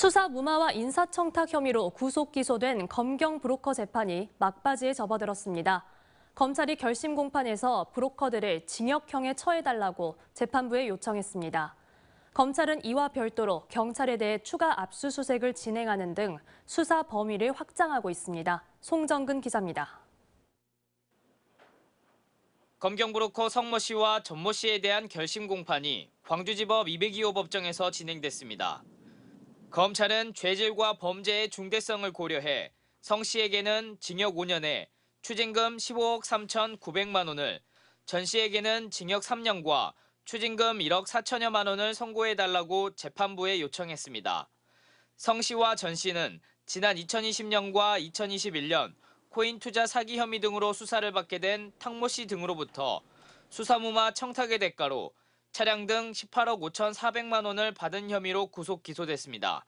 수사 무마와 인사청탁 혐의로 구속 기소된 검경 브로커 재판이 막바지에 접어들었습니다. 검찰이 결심 공판에서 브로커들을 징역형에 처해달라고 재판부에 요청했습니다. 검찰은 이와 별도로 경찰에 대해 추가 압수수색을 진행하는 등 수사 범위를 확장하고 있습니다. 송정근 기자입니다. 검경 브로커 성모 씨와 전모 씨에 대한 결심 공판이 광주지법 202호 법정에서 진행됐습니다. 검찰은 죄질과 범죄의 중대성을 고려해 성 씨에게는 징역 5년에 추징금 15억 3,900만 원을, 전 씨에게는 징역 3년과 추징금 1억 4천여만 원을 선고해달라고 재판부에 요청했습니다. 성 씨와 전 씨는 지난 2020년과 2021년 코인 투자 사기 혐의 등으로 수사를 받게 된 탕모 씨 등으로부터 수사무마 청탁의 대가로 차량 등 18억 5,400만 원을 받은 혐의로 구속 기소됐습니다.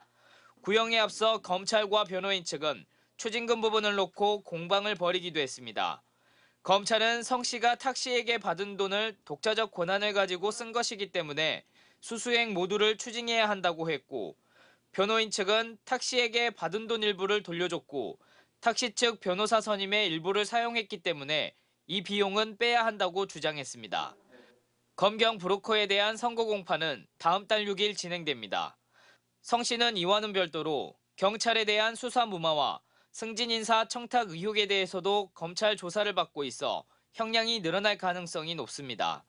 구형에 앞서 검찰과 변호인 측은 추징금 부분을 놓고 공방을 벌이기도 했습니다. 검찰은 성 씨가 탁 씨에게 받은 돈을 독자적 권한을 가지고 쓴 것이기 때문에 수수행 모두를 추징해야 한다고 했고 변호인 측은 탁 씨에게 받은 돈 일부를 돌려줬고 탁씨측 변호사 선임의 일부를 사용했기 때문에 이 비용은 빼야 한다고 주장했습니다. 검경 브로커에 대한 선거 공판은 다음 달 6일 진행됩니다. 성 씨는 이와는 별도로 경찰에 대한 수사 무마와 승진 인사 청탁 의혹에 대해서도 검찰 조사를 받고 있어 형량이 늘어날 가능성이 높습니다.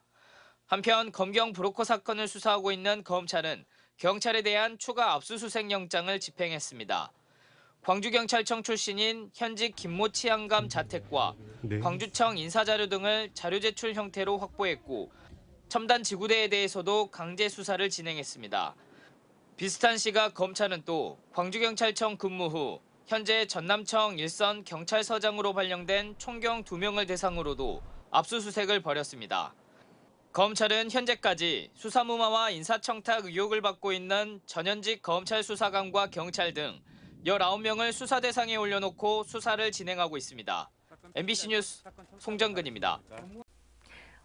한편 검경 브로커 사건을 수사하고 있는 검찰은 경찰에 대한 추가 압수수색 영장을 집행했습니다. 광주경찰청 출신인 현직 김모 치안감 자택과 네. 광주청 인사자료 등을 자료 제출 형태로 확보했고 첨단 지구대에 대해서도 강제 수사를 진행했습니다. 비슷한 시각 검찰은 또 광주경찰청 근무 후 현재 전남청 일선 경찰서장으로 발령된 총경 2명을 대상으로도 압수수색을 벌였습니다. 검찰은 현재까지 수사무마와 인사청탁 의혹을 받고 있는 전현직 검찰 수사관과 경찰 등 19명을 수사 대상에 올려놓고 수사를 진행하고 있습니다. MBC 뉴스 송정근입니다.